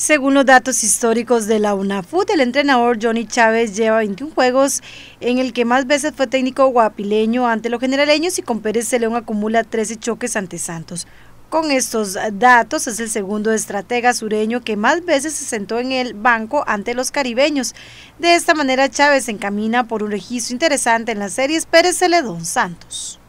Según los datos históricos de la UNAFUT, el entrenador Johnny Chávez lleva 21 juegos en el que más veces fue técnico guapileño ante los generaleños y con Pérez Celeón acumula 13 choques ante Santos. Con estos datos es el segundo estratega sureño que más veces se sentó en el banco ante los caribeños. De esta manera Chávez encamina por un registro interesante en las series Pérez Celedón Santos.